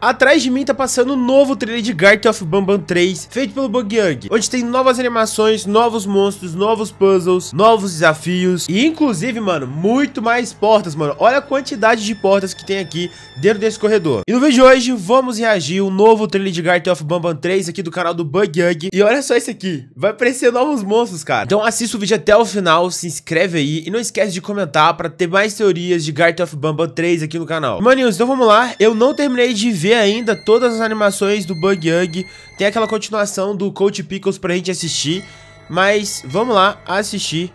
Atrás de mim tá passando o um novo trailer de Gart of Bamban 3, feito pelo Young, onde tem novas animações, novos monstros, novos puzzles, novos desafios e inclusive, mano, muito mais portas, mano. Olha a quantidade de portas que tem aqui dentro desse corredor. E no vídeo de hoje vamos reagir ao novo trailer de Gart of Bamban 3 aqui do canal do Young. E olha só isso aqui, vai aparecer novos monstros, cara. Então assista o vídeo até o final, se inscreve aí e não esquece de comentar pra ter mais teorias de Gart of Bamban 3 aqui no canal. Maninhos, então vamos lá, eu não terminei de ver ver ainda todas as animações do Bug Young. Tem aquela continuação do Coach Pickles pra gente assistir. Mas vamos lá assistir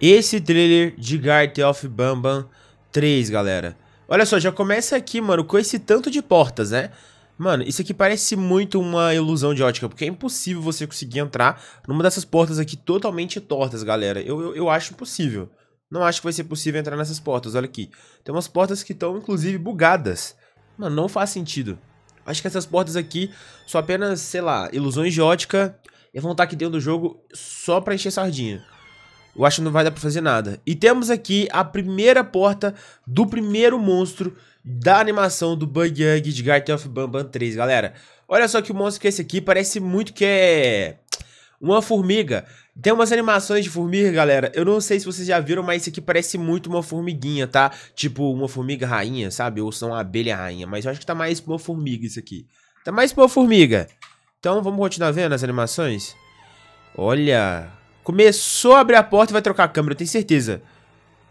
esse trailer de Garth of Bambam 3, galera. Olha só, já começa aqui, mano, com esse tanto de portas, né? Mano, isso aqui parece muito uma ilusão de ótica, porque é impossível você conseguir entrar numa dessas portas aqui totalmente tortas, galera. Eu, eu, eu acho impossível. Não acho que vai ser possível entrar nessas portas, olha aqui. Tem umas portas que estão, inclusive, bugadas. Mano, não faz sentido. Acho que essas portas aqui são apenas, sei lá, ilusões de ótica e vão estar aqui dentro do jogo só pra encher sardinha. Eu acho que não vai dar pra fazer nada. E temos aqui a primeira porta do primeiro monstro da animação do Bug Young de Guardian of Bamban 3, galera. Olha só que monstro que é esse aqui, parece muito que é uma formiga. Tem umas animações de formiga, galera. Eu não sei se vocês já viram, mas isso aqui parece muito uma formiguinha, tá? Tipo uma formiga rainha, sabe? Ou são abelha rainha. Mas eu acho que tá mais pra uma formiga isso aqui. Tá mais pra uma formiga. Então vamos continuar vendo as animações. Olha. Começou a abrir a porta e vai trocar a câmera, eu tenho certeza.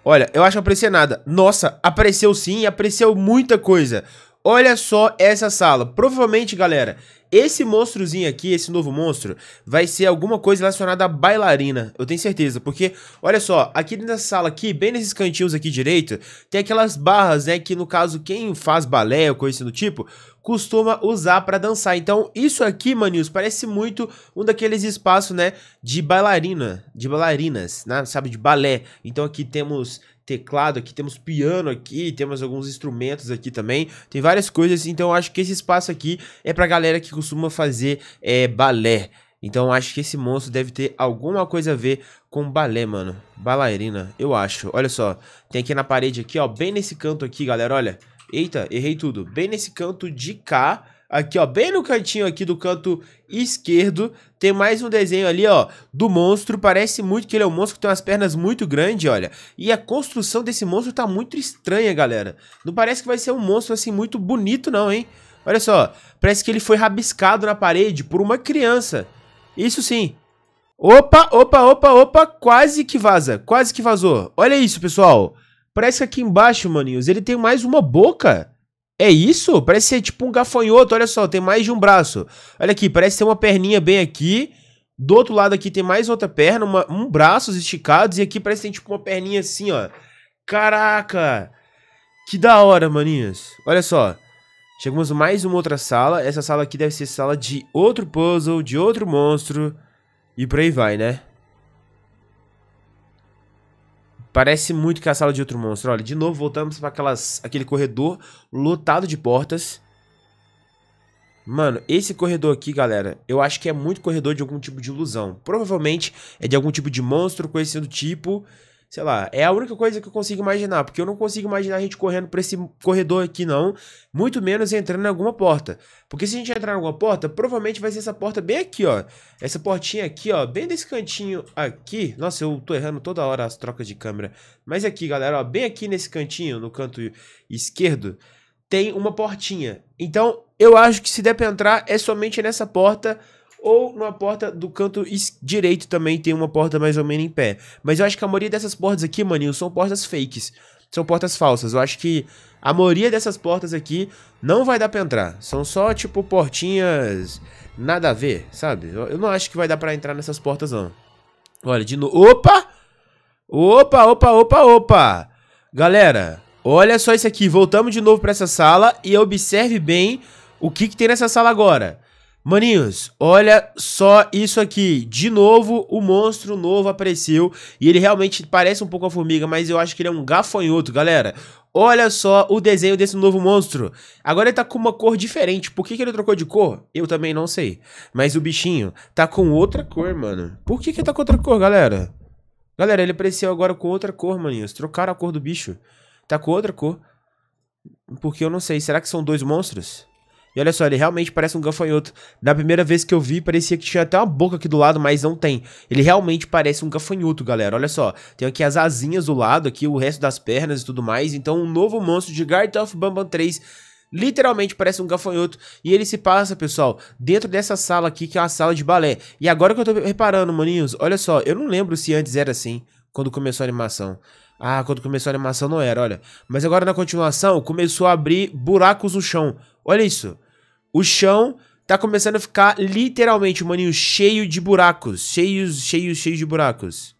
Olha, eu acho que não aparecia nada. Nossa, apareceu sim, apareceu muita coisa. Olha só essa sala. Provavelmente, galera, esse monstrozinho aqui, esse novo monstro, vai ser alguma coisa relacionada à bailarina, eu tenho certeza, porque, olha só, aqui nessa sala aqui, bem nesses cantinhos aqui direito, tem aquelas barras, né, que no caso quem faz balé ou coisa assim do tipo, costuma usar para dançar. Então, isso aqui, Manius, parece muito um daqueles espaços, né, de bailarina, de bailarinas, né, sabe, de balé. Então, aqui temos teclado aqui, temos piano aqui, temos alguns instrumentos aqui também, tem várias coisas, então eu acho que esse espaço aqui é pra galera que costuma fazer é, balé. Então eu acho que esse monstro deve ter alguma coisa a ver com balé, mano. Balairina, eu acho. Olha só, tem aqui na parede aqui, ó, bem nesse canto aqui, galera, olha. Eita, errei tudo. Bem nesse canto de cá, Aqui, ó, bem no cantinho aqui do canto esquerdo, tem mais um desenho ali, ó, do monstro. Parece muito que ele é um monstro que tem umas pernas muito grandes, olha. E a construção desse monstro tá muito estranha, galera. Não parece que vai ser um monstro, assim, muito bonito não, hein? Olha só, parece que ele foi rabiscado na parede por uma criança. Isso sim. Opa, opa, opa, opa, quase que vaza, quase que vazou. Olha isso, pessoal. Parece que aqui embaixo, maninhos, ele tem mais uma boca. É isso? Parece ser tipo um gafanhoto, olha só, tem mais de um braço. Olha aqui, parece ter uma perninha bem aqui. Do outro lado aqui tem mais outra perna, uma, um braços esticados. E aqui parece que tem tipo uma perninha assim, ó. Caraca! Que da hora, maninhos. Olha só. Chegamos mais uma outra sala. Essa sala aqui deve ser sala de outro puzzle, de outro monstro. E por aí vai, né? Parece muito que é a sala de outro monstro. Olha, de novo voltamos para aquelas, aquele corredor lotado de portas. Mano, esse corredor aqui, galera, eu acho que é muito corredor de algum tipo de ilusão. Provavelmente é de algum tipo de monstro, coisa do tipo sei lá, é a única coisa que eu consigo imaginar, porque eu não consigo imaginar a gente correndo por esse corredor aqui, não, muito menos entrando em alguma porta. Porque se a gente entrar em alguma porta, provavelmente vai ser essa porta bem aqui, ó. Essa portinha aqui, ó, bem desse cantinho aqui. Nossa, eu tô errando toda hora as trocas de câmera. Mas aqui, galera, ó, bem aqui nesse cantinho, no canto esquerdo, tem uma portinha. Então, eu acho que se der pra entrar, é somente nessa porta ou numa porta do canto direito também tem uma porta mais ou menos em pé. Mas eu acho que a maioria dessas portas aqui, maninho, são portas fakes. São portas falsas. Eu acho que a maioria dessas portas aqui não vai dar pra entrar. São só, tipo, portinhas nada a ver, sabe? Eu não acho que vai dar pra entrar nessas portas, não. Olha, de novo... Opa! Opa, opa, opa, opa! Galera, olha só isso aqui. Voltamos de novo pra essa sala e observe bem o que, que tem nessa sala agora. Maninhos, olha só isso aqui. De novo, o monstro novo apareceu. E ele realmente parece um pouco a formiga, mas eu acho que ele é um gafanhoto, galera. Olha só o desenho desse novo monstro. Agora ele tá com uma cor diferente. Por que, que ele trocou de cor? Eu também não sei. Mas o bichinho tá com outra cor, mano. Por que, que ele tá com outra cor, galera? Galera, ele apareceu agora com outra cor, maninhos. Trocaram a cor do bicho. Tá com outra cor. Porque eu não sei. Será que são dois monstros? E olha só, ele realmente parece um gafanhoto. Da primeira vez que eu vi, parecia que tinha até uma boca aqui do lado, mas não tem. Ele realmente parece um gafanhoto, galera. Olha só, tem aqui as asinhas do lado, aqui o resto das pernas e tudo mais. Então, um novo monstro de Guard of Bamban 3 literalmente parece um gafanhoto e ele se passa, pessoal, dentro dessa sala aqui que é uma sala de balé. E agora que eu tô reparando, maninhos, olha só, eu não lembro se antes era assim, quando começou a animação. Ah, quando começou a animação não era, olha. Mas agora na continuação começou a abrir buracos no chão. Olha isso. O chão tá começando a ficar literalmente, maninho, cheio de buracos. Cheios, cheios, cheios de buracos.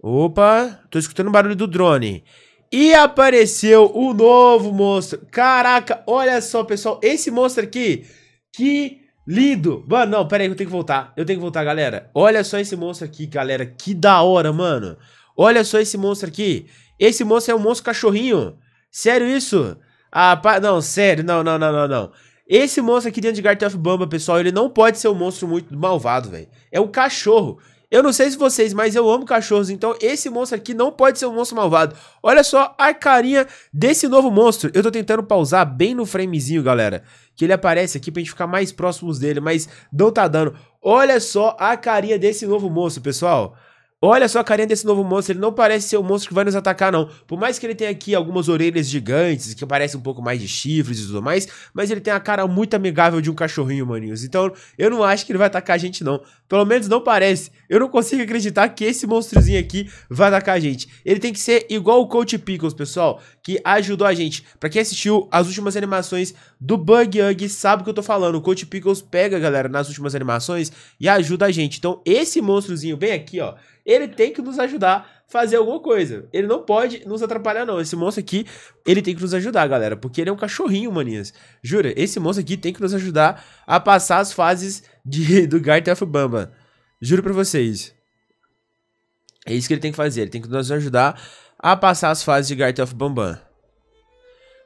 Opa, tô escutando o barulho do drone. E apareceu o novo monstro. Caraca, olha só, pessoal. Esse monstro aqui, que lindo. Mano, não, pera aí, eu tenho que voltar. Eu tenho que voltar, galera. Olha só esse monstro aqui, galera. Que da hora, mano. Olha só esse monstro aqui. Esse monstro é um monstro cachorrinho. Sério isso? Ah, não, sério, não, não, não, não, não. Esse monstro aqui dentro de Garth of Bamba, pessoal, ele não pode ser um monstro muito malvado, velho. É um cachorro. Eu não sei se vocês, mas eu amo cachorros, então esse monstro aqui não pode ser um monstro malvado. Olha só a carinha desse novo monstro. Eu tô tentando pausar bem no framezinho, galera, que ele aparece aqui pra gente ficar mais próximos dele, mas não tá dando. Olha só a carinha desse novo monstro, pessoal. Olha só a carinha desse novo monstro, ele não parece ser o um monstro que vai nos atacar, não. Por mais que ele tenha aqui algumas orelhas gigantes, que parece um pouco mais de chifres e tudo mais, mas ele tem a cara muito amigável de um cachorrinho, maninhos. Então, eu não acho que ele vai atacar a gente, não. Pelo menos não parece. Eu não consigo acreditar que esse monstrozinho aqui vai atacar a gente. Ele tem que ser igual o Coach Pickles, pessoal, que ajudou a gente. Pra quem assistiu as últimas animações do Bug Hug, sabe o que eu tô falando. O Coach Pickles pega, galera, nas últimas animações e ajuda a gente. Então, esse monstrozinho bem aqui, ó, ele tem que nos ajudar a fazer alguma coisa. Ele não pode nos atrapalhar, não. Esse monstro aqui, ele tem que nos ajudar, galera, porque ele é um cachorrinho, maninhas. Jura, esse monstro aqui tem que nos ajudar a passar as fases de, do Garth of Bamba. Juro pra vocês. É isso que ele tem que fazer, ele tem que nos ajudar a passar as fases de Garth of Bamban.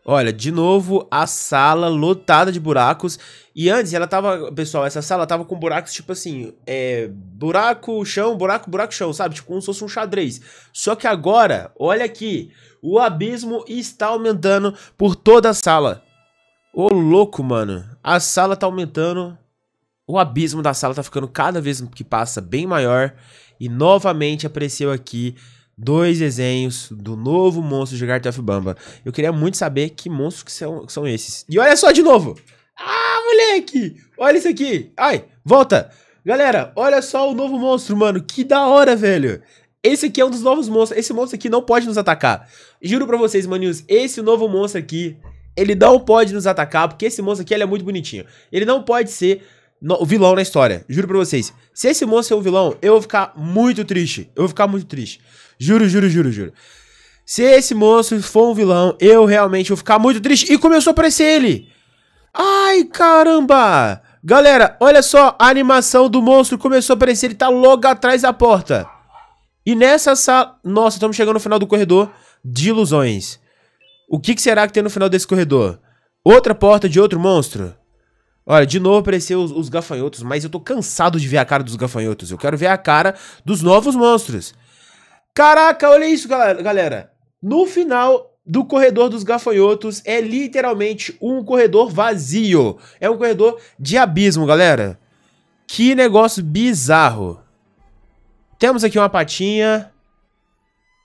Olha, de novo a sala lotada de buracos. E antes ela tava, pessoal, essa sala tava com buracos tipo assim, é, buraco, chão, buraco, buraco, chão, sabe? Tipo como se fosse um xadrez. Só que agora, olha aqui, o abismo está aumentando por toda a sala. Ô louco, mano. A sala tá aumentando. O abismo da sala tá ficando cada vez que passa bem maior. E novamente apareceu aqui dois desenhos do novo monstro de Garth of Bamba. Eu queria muito saber que monstros que são, que são esses. E olha só de novo! Ah, moleque! Olha isso aqui! Ai, volta! Galera, olha só o novo monstro, mano. Que da hora, velho. Esse aqui é um dos novos monstros. Esse monstro aqui não pode nos atacar. Juro pra vocês, maninhos, esse novo monstro aqui, ele não pode nos atacar, porque esse monstro aqui, ele é muito bonitinho. Ele não pode ser no, o vilão na história. Juro pra vocês. Se esse monstro é um vilão, eu vou ficar muito triste. Eu vou ficar muito triste. Juro, juro, juro, juro. Se esse monstro for um vilão, eu realmente vou ficar muito triste. E começou a aparecer ele. Ai, caramba. Galera, olha só. A animação do monstro começou a aparecer. Ele tá logo atrás da porta. E nessa sala... Nossa, estamos chegando no final do corredor de ilusões. O que, que será que tem no final desse corredor? Outra porta de outro monstro? Olha, de novo apareceu os, os, gafanhotos, mas eu tô cansado de ver a cara dos gafanhotos. Eu quero ver a cara dos novos monstros. Caraca, olha isso, galera. No final do corredor dos gafanhotos é literalmente um corredor vazio. É um corredor de abismo, galera. Que negócio bizarro. Temos aqui uma patinha.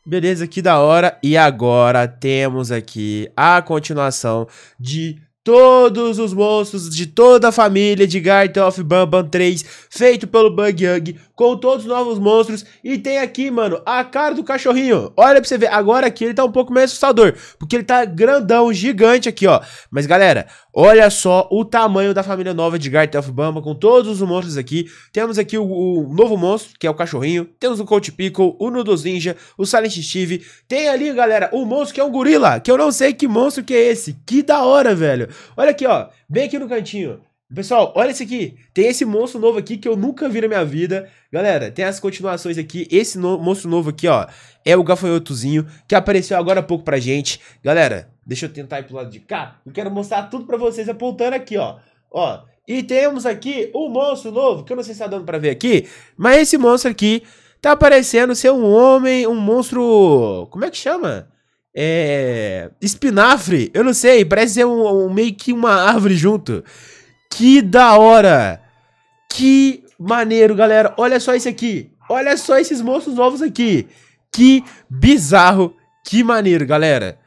Beleza, que da hora. E agora temos aqui a continuação de todos os monstros de toda a família de Garten of Banban 3, feito pelo Bug Young, com todos os novos monstros. E tem aqui, mano, a cara do cachorrinho. Olha pra você ver, agora aqui ele tá um pouco meio assustador, porque ele tá grandão, gigante aqui, ó. Mas galera, olha só o tamanho da família nova de Garten of Bamba, com todos os monstros aqui. Temos aqui o, o novo monstro, que é o cachorrinho. Temos o Colt Pickle, o Noodles Ninja, o Silent Steve. Tem ali, galera, o monstro que é um gorila, que eu não sei que monstro que é esse. Que da hora, velho. Olha aqui, ó. Bem aqui no cantinho. Pessoal, olha esse aqui. Tem esse monstro novo aqui que eu nunca vi na minha vida. Galera, tem as continuações aqui. Esse no monstro novo aqui, ó, é o gafanhotozinho que apareceu agora há pouco pra gente. Galera, deixa eu tentar ir pro lado de cá. Eu quero mostrar tudo pra vocês apontando aqui, ó. Ó, e temos aqui o um monstro novo, que eu não sei se tá dando pra ver aqui, mas esse monstro aqui tá parecendo ser um homem, um monstro... Como é que chama? É. Espinafre, eu não sei, parece ser um, um, meio que uma árvore junto. Que da hora! Que maneiro, galera! Olha só isso aqui! Olha só esses monstros novos aqui! Que bizarro! Que maneiro, galera!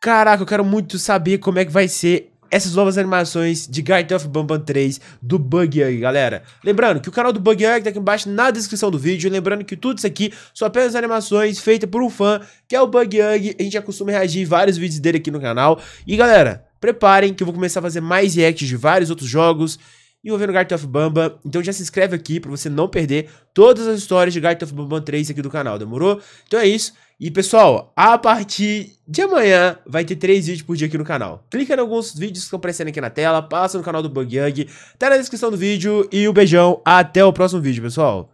Caraca, eu quero muito saber como é que vai ser essas novas animações de Guard of Bamban 3 do Bug Egg, galera. Lembrando que o canal do Bug Egg tá aqui embaixo na descrição do vídeo. Lembrando que tudo isso aqui são apenas animações feitas por um fã, que é o Bug Egg. A gente já costuma reagir vários vídeos dele aqui no canal. E galera, preparem que eu vou começar a fazer mais reacts de vários outros jogos envolvendo Guard of Bamba. Então já se inscreve aqui pra você não perder todas as histórias de Guard of Bamba 3 aqui do canal, demorou? Então é isso. E pessoal, a partir de amanhã vai ter três vídeos por dia aqui no canal. Clica em alguns vídeos que estão aparecendo aqui na tela, passa no canal do Bug Young, tá na descrição do vídeo e um beijão, até o próximo vídeo, pessoal.